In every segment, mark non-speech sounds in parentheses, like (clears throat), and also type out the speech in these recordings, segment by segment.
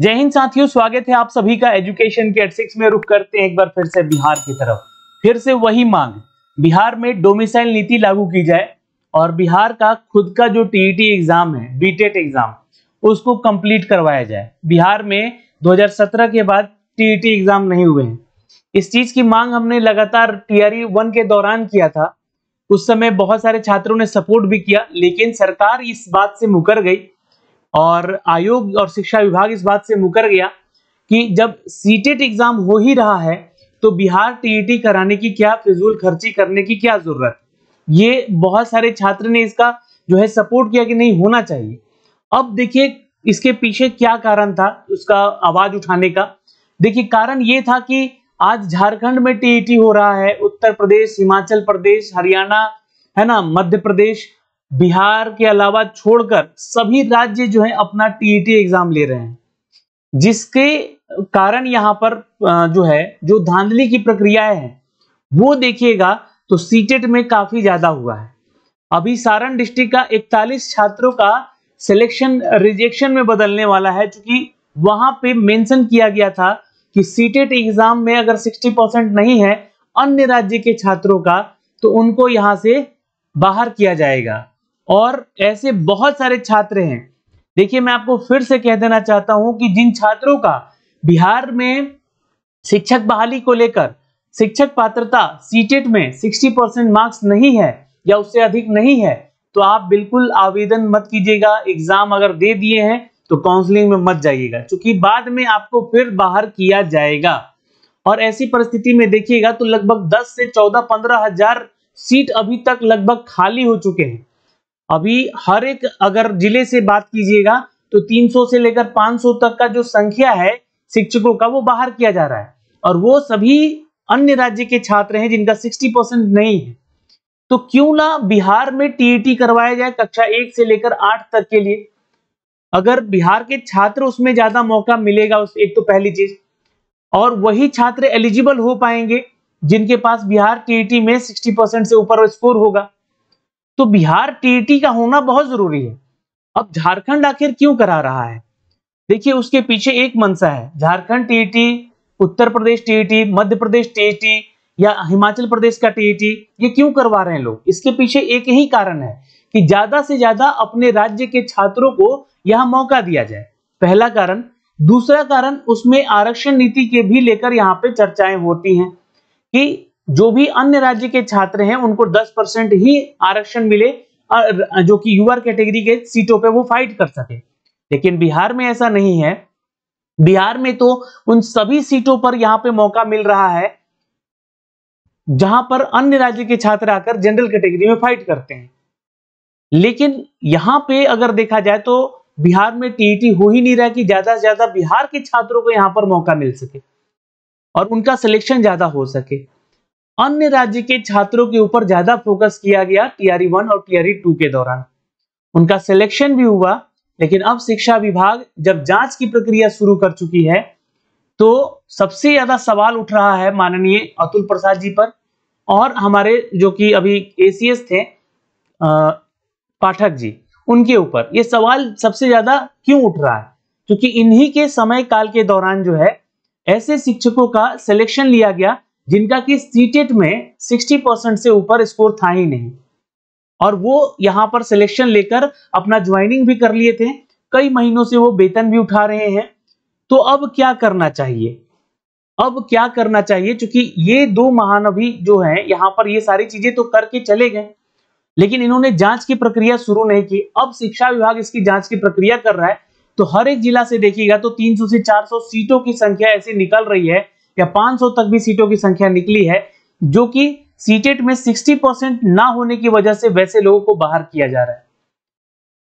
जय हिंद साथियों स्वागत है आप सभी का एजुकेशन के एटसिक्स में रुख करते हैं एक बार फिर से बिहार की तरफ फिर से वही मांग बिहार में डोमिसाइल नीति लागू की जाए और बिहार का खुद का जो टीईटी एग्जाम e है बीटेट एग्जाम e उसको कंप्लीट करवाया जाए बिहार में 2017 के बाद टीईटी एग्जाम e नहीं हुए हैं इस चीज की मांग हमने लगातार टीआरई वन के दौरान किया था उस समय बहुत सारे छात्रों ने सपोर्ट भी किया लेकिन सरकार इस बात से मुकर गई और आयोग और शिक्षा विभाग इस बात से मुकर गया कि जब सीटेट एग्जाम e हो ही रहा है तो बिहार टीईटी e कराने की क्या फिजूल खर्ची करने की क्या जरूरत ये बहुत सारे छात्र ने इसका जो है सपोर्ट किया कि नहीं होना चाहिए अब देखिए इसके पीछे क्या कारण था उसका आवाज उठाने का देखिए कारण ये था कि आज झारखंड में टीईटी e हो रहा है उत्तर प्रदेश हिमाचल प्रदेश हरियाणा है ना मध्य प्रदेश बिहार के अलावा छोड़कर सभी राज्य जो है अपना टीईटी एग्जाम e ले रहे हैं जिसके कारण यहाँ पर जो है जो धांधली की प्रक्रिया है वो देखिएगा तो सीटेट e में काफी ज्यादा हुआ है अभी सारण डिस्ट्रिक्ट का 41 छात्रों का सिलेक्शन रिजेक्शन में बदलने वाला है चूंकि वहां पे मेंशन किया गया था कि सीटेट एग्जाम e में अगर 60 परसेंट नहीं है अन्य राज्य के छात्रों का तो उनको यहां से बाहर किया जाएगा और ऐसे बहुत सारे छात्र हैं देखिए मैं आपको फिर से कह देना चाहता हूं कि जिन छात्रों का बिहार में शिक्षक बहाली को लेकर शिक्षक पात्रता सीटेट में 60 परसेंट मार्क्स नहीं है या उससे अधिक नहीं है तो आप बिल्कुल आवेदन मत कीजिएगा एग्जाम अगर दे दिए हैं तो काउंसलिंग में मत जाइएगा क्योंकि बाद में आपको फिर बाहर किया जाएगा और ऐसी परिस्थिति में देखिएगा तो लगभग 10 से 14 पंद्रह हजार सीट अभी तक लगभग खाली हो चुके हैं अभी हर एक अगर जिले से बात कीजिएगा तो 300 से लेकर 500 तक का जो संख्या है शिक्षकों का वो बाहर किया जा रहा है और वो सभी अन्य राज्य के छात्र हैं जिनका 60 परसेंट नहीं है तो क्यों ना बिहार में टीईटी करवाया जाए कक्षा एक से लेकर आठ तक के लिए अगर बिहार के छात्र उसमें ज्यादा मौका मिलेगा उस एक तो पहली चीज और वही छात्र एलिजिबल हो पाएंगे जिनके पास बिहार टीईटी में सिक्सटी परसेंट से ऊपर स्कोर होगा तो बिहार टीईटी का होना बहुत जरूरी है अब झारखंड आखिर क्यों करा रहा है देखिए उसके पीछे एक मनसा है Jharkhand TET Uttar Pradesh TET Madhya Pradesh TET या हिमाचल प्रदेश का टीटी ये क्यों करवा रहे हैं लोग इसके पीछे एक ही कारण है कि ज्यादा से ज्यादा अपने राज्य के छात्रों को यह मौका दिया जाए पहला कारण दूसरा कारण उसमें आरक्षण नीति के भी लेकर यहाँ पे चर्चाएं होती हैं कि जो भी अन्य राज्य के छात्र हैं उनको 10 परसेंट ही आरक्षण मिले जो कि यूआर कैटेगरी के, सीटों पे वो फाइट कर सके लेकिन बिहार में ऐसा नहीं है बिहार में तो उन सभी सीटों पर यहाँ पे मौका मिल रहा है जहां पर अन्य राज्य के छात्र आकर जनरल कैटेगरी में फाइट करते हैं लेकिन यहां पे अगर देखा जाए तो बिहार में टीईटी e हो ही नहीं रहा कि ज्यादा से ज्यादा बिहार के छात्रों को यहां पर मौका मिल सके और उनका सिलेक्शन ज्यादा हो सके अन्य राज्य के छात्रों के ऊपर ज्यादा फोकस किया गया टीआरई वन और टीआरई टू के दौरान उनका सिलेक्शन भी हुआ लेकिन अब शिक्षा विभाग जब जांच की प्रक्रिया शुरू कर चुकी है तो सबसे ज्यादा सवाल उठ रहा है माननीय अतुल प्रसाद जी पर और हमारे जो कि अभी एसीएस थे आ, पाठक जी उनके ऊपर ये सवाल सबसे ज्यादा क्यों उठ रहा है क्योंकि इन्हीं के समय काल के दौरान जो है ऐसे शिक्षकों का सिलेक्शन लिया गया जिनका कि सीटेट में 60 परसेंट से ऊपर स्कोर था ही नहीं और वो यहाँ पर सिलेक्शन लेकर अपना ज्वाइनिंग भी कर लिए थे कई महीनों से वो वेतन भी उठा रहे हैं तो अब क्या करना चाहिए अब क्या करना चाहिए क्योंकि ये दो महानवी जो है यहाँ पर ये सारी चीजें तो करके चले गए लेकिन इन्होंने जांच की प्रक्रिया शुरू नहीं की अब शिक्षा विभाग इसकी जांच की प्रक्रिया कर रहा है तो हर एक जिला से देखिएगा तो 300 से 400 सीटों की संख्या ऐसी निकल रही है या 500 तक भी सीटों की संख्या निकली है जो कि सीटेट में 60 परसेंट ना होने की वजह से वैसे लोगों को बाहर किया जा रहा है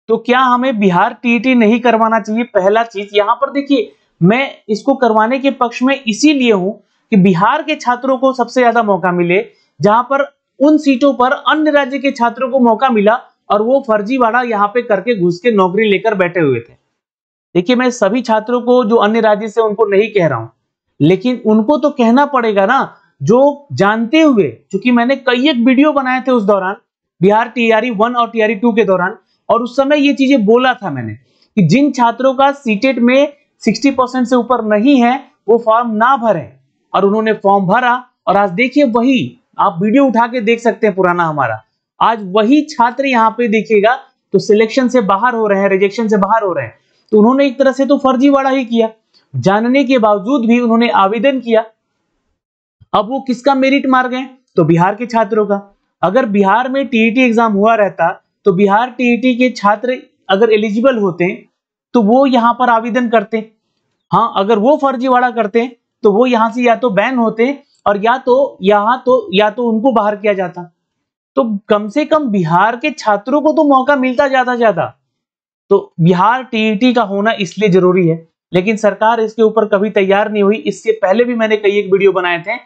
तो क्या हमें बिहार टीटी नहीं करवाना चाहिए पहला चीज यहां पर देखिए मैं इसको करवाने के पक्ष में इसीलिए हूं कि बिहार के छात्रों को सबसे ज्यादा मौका मिले जहां पर उन सीटों पर अन्य राज्य के छात्रों को मौका मिला और वो फर्जीवाड़ा यहाँ पे करके घुस के नौकरी लेकर बैठे हुए थे देखिए मैं सभी छात्रों को जो अन्य राज्य से उनको नहीं कह रहा हूं लेकिन उनको तो कहना पड़ेगा ना जो जानते हुए क्योंकि मैंने कई एक वीडियो बनाए थे उस दौरान बिहार टीआरई वन और टीआरई टू के दौरान और उस समय ये चीजें बोला था मैंने कि जिन छात्रों का सीटेट में 60 परसेंट से ऊपर नहीं है वो फॉर्म ना भरे और उन्होंने फॉर्म भरा और आज देखिए वही आप वीडियो उठा के देख सकते हैं पुराना हमारा आज वही छात्र यहाँ पे देखेगा तो सिलेक्शन से बाहर हो रहे हैं रिजेक्शन से बाहर हो रहे हैं तो उन्होंने एक तरह से तो फर्जीवाड़ा ही किया जानने के बावजूद भी उन्होंने आवेदन किया अब वो किसका मेरिट मार गए तो बिहार के छात्रों का अगर बिहार में टीईटी एग्जाम e हुआ रहता तो बिहार टीईटी e के छात्र अगर एलिजिबल होते तो वो यहाँ पर आवेदन करते हाँ अगर वो फर्जीवाड़ा करते तो वो यहां से या तो बैन होते और या तो यहाँ तो या तो उनको बाहर किया जाता तो कम से कम बिहार के छात्रों को तो मौका मिलता ज्यादा ज्यादा तो बिहार टीईटी e का होना इसलिए जरूरी है लेकिन सरकार इसके ऊपर कभी तैयार नहीं हुई इससे पहले भी मैंने कई एक वीडियो बनाए थे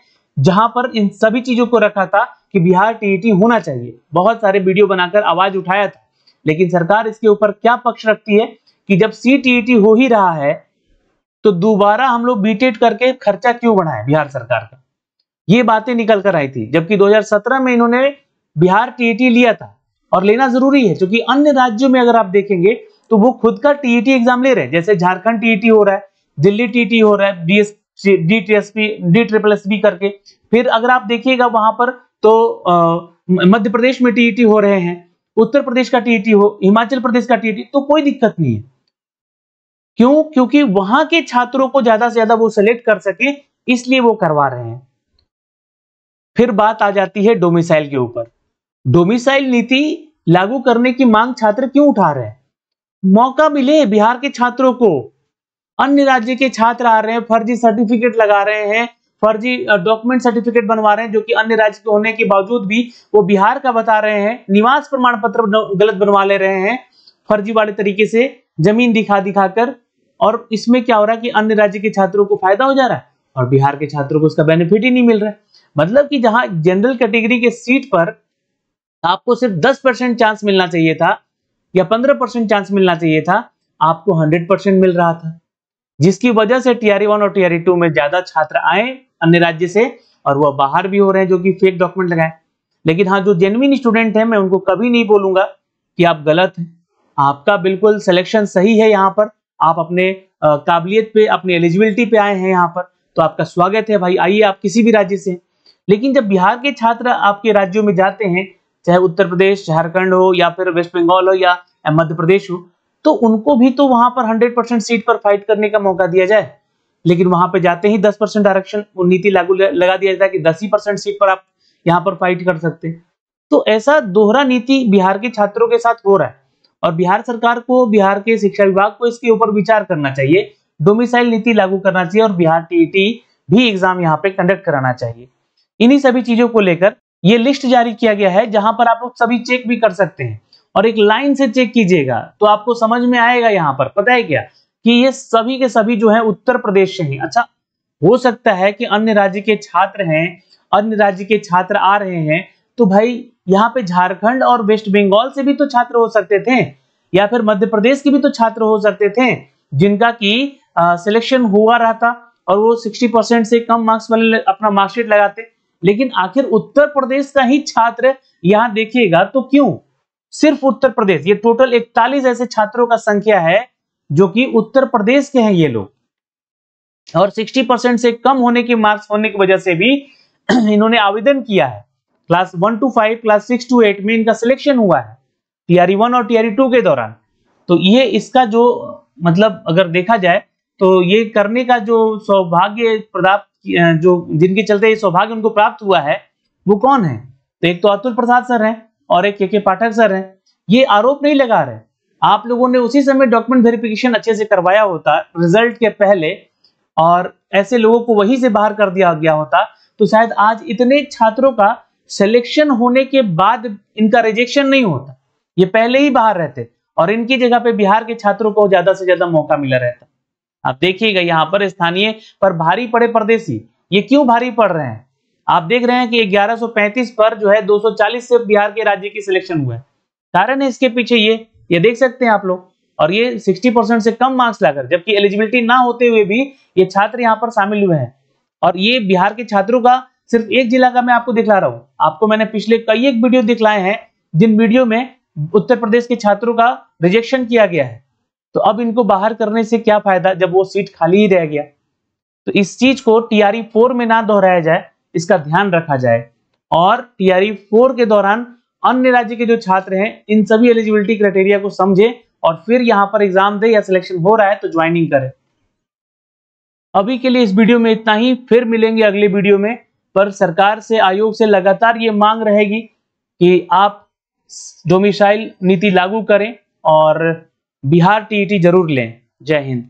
जहां पर इन सभी चीजों को रखा था कि बिहार टीईटी होना चाहिए बहुत सारे वीडियो बनाकर आवाज उठाया था लेकिन सरकार इसके ऊपर क्या पक्ष रखती है कि जब सी टीईटी हो ही रहा है तो दोबारा हम लोग बीटेड e करके खर्चा क्यों बढ़ाए बिहार सरकार का ये बातें निकल कर आई थी जबकि 2017 में इन्होंने बिहार टीईटी लिया था और लेना जरूरी है क्योंकि अन्य राज्यों में अगर आप देखेंगे तो वो खुद का टीईटी एग्जाम e ले रहे हैं जैसे झारखंड टीईटी e हो रहा है दिल्ली टीईटी e हो रहा है D S D triple S B करके फिर अगर आप देखिएगा वहां पर तो मध्य प्रदेश में टीईटी हो रहे हैं उत्तर प्रदेश का टीईटी हो हिमाचल प्रदेश का टीईटी तो कोई दिक्कत नहीं है क्यों क्योंकि वहां के छात्रों को ज्यादा से ज्यादा वो सिलेक्ट कर सके इसलिए वो करवा रहे हैं फिर बात आ जाती है डोमिसाइल के ऊपर डोमिसाइल नीति लागू करने की मांग छात्र क्यों उठा रहे हैं मौका मिले बिहार के छात्रों को अन्य राज्य के छात्र आ रहे हैं फर्जी सर्टिफिकेट लगा रहे हैं फर्जी डॉक्यूमेंट सर्टिफिकेट बनवा रहे हैं जो कि अन्य राज्य के होने के बावजूद भी वो बिहार का बता रहे हैं निवास प्रमाण पत्र गलत बनवा ले रहे हैं फर्जी वाले तरीके से जमीन दिखा दिखाकर और इसमें क्या हो रहा है कि अन्य राज्य के छात्रों को फायदा हो जा रहा है और बिहार के छात्रों को उसका बेनिफिट ही नहीं मिल रहा है मतलब कि जहां जनरल कैटेगरी के सीट पर आपको सिर्फ दस परसेंट चांस मिलना चाहिए था या पंद्रह परसेंट चांस मिलना चाहिए था आपको हंड्रेड परसेंट मिल रहा था जिसकी वजह से टीआरई वन e और टीआरई टू e में ज्यादा छात्र आए अन्य राज्य से और वह बाहर भी हो रहे हैं जो कि फेक डॉक्यूमेंट लगाए लेकिन हाँ जो जेनविन स्टूडेंट है मैं उनको कभी नहीं बोलूंगा कि आप गलत हैं आपका बिल्कुल सिलेक्शन सही है यहाँ पर आप अपने काबिलियत पे अपनी एलिजिबिलिटी पे आए हैं यहाँ पर तो आपका स्वागत है भाई आइए आप किसी भी राज्य से लेकिन जब बिहार के छात्र आपके राज्यों में जाते हैं चाहे उत्तर प्रदेश झारखंड हो या फिर वेस्ट बंगाल हो या मध्य प्रदेश हो तो उनको भी तो वहां पर हंड्रेड परसेंट सीट पर फाइट करने का मौका दिया जाए लेकिन वहां पर जाते ही दस परसेंट आरक्षण नीति लागू लगा दिया जाता है कि दस ही परसेंट सीट पर आप यहाँ पर फाइट कर सकते तो ऐसा दोहरा नीति बिहार के छात्रों के साथ हो रहा है और बिहार सरकार को बिहार के शिक्षा विभाग को इसके ऊपर विचार करना चाहिए डोमिसाइल नीति लागू करना चाहिए और बिहार टी e भी एग्जाम यहाँ पे कंडक्ट कराना चाहिए इन्हीं सभी चीजों को लेकर ये लिस्ट जारी किया गया है जहां पर आप लोग सभी चेक भी कर सकते हैं और एक लाइन से चेक कीजिएगा तो आपको समझ में आएगा यहाँ पर पता है क्या कि ये सभी के सभी जो है उत्तर प्रदेश से हैं अच्छा हो सकता है कि अन्य राज्य के छात्र हैं अन्य राज्य के छात्र आ रहे हैं तो भाई यहाँ पे झारखंड और वेस्ट बंगाल से भी तो छात्र हो सकते थे या फिर मध्य प्रदेश के भी तो छात्र हो सकते थे जिनका की सिलेक्शन हुआ रहता और वो 60 परसेंट से कम मार्क्स वाले अपना मार्कशीट लगाते लेकिन आखिर उत्तर प्रदेश का ही छात्र यहां देखिएगा तो क्यों सिर्फ उत्तर प्रदेश ये टोटल इकतालीस ऐसे छात्रों का संख्या है जो कि उत्तर प्रदेश के हैं ये लोग और 60 परसेंट से कम होने के मार्क्स होने की वजह से भी (clears throat) इन्होंने आवेदन किया है class one to five class six to eight में इनका सिलेक्शन हुआ है टीआरई वन और टीआरई टू के दौरान तो ये इसका जो मतलब अगर देखा जाए तो ये करने का जो सौभाग्य प्राप्त जो जिनके चलते ये सौभाग्य उनको प्राप्त हुआ है वो कौन है तो एक तो अतुल प्रसाद सर हैं और एक के के पाठक सर हैं ये आरोप नहीं लगा रहे आप लोगों ने उसी समय डॉक्यूमेंट वेरिफिकेशन अच्छे से करवाया होता रिजल्ट के पहले और ऐसे लोगों को वहीं से बाहर कर दिया गया होता तो शायद आज इतने छात्रों का सिलेक्शन होने के बाद इनका रिजेक्शन नहीं होता ये पहले ही बाहर रहते और इनकी जगह पे बिहार के छात्रों को ज्यादा से ज्यादा मौका मिला रहता आप देखिएगा यहाँ पर स्थानीय पर भारी पड़े परदेशी ये क्यों भारी पड़ रहे हैं आप देख रहे हैं कि 1135 पर जो है 240 से बिहार के राज्य की सिलेक्शन हुआ है कारण है इसके पीछे ये ये देख सकते हैं आप लोग और ये 60 परसेंट से कम मार्क्स लाकर जबकि एलिजिबिलिटी ना होते हुए भी ये छात्र यहाँ पर शामिल हुए हैं और ये बिहार के छात्रों का सिर्फ एक जिला का मैं आपको दिखला रहा हूँ आपको मैंने पिछले कई एक वीडियो दिखलाए हैं जिन वीडियो में उत्तर प्रदेश के छात्रों का रिजेक्शन किया गया है तो अब इनको बाहर करने से क्या फायदा जब वो सीट खाली ही रह गया तो इस चीज को टीआरई फोर में ना दोहराया जाए इसका ध्यान रखा जाए और टीआरई फोर के दौरान अन्य राज्य के जो छात्र हैं इन सभी एलिजिबिलिटी क्राइटेरिया को समझे और फिर यहां पर एग्जाम दे या सिलेक्शन हो रहा है तो ज्वाइनिंग करें अभी के लिए इस वीडियो में इतना ही फिर मिलेंगे अगले वीडियो में पर सरकार से आयोग से लगातार ये मांग रहेगी कि आप डोमिसाइल नीति लागू करें और बिहार टीईटी जरूर लें जय हिंद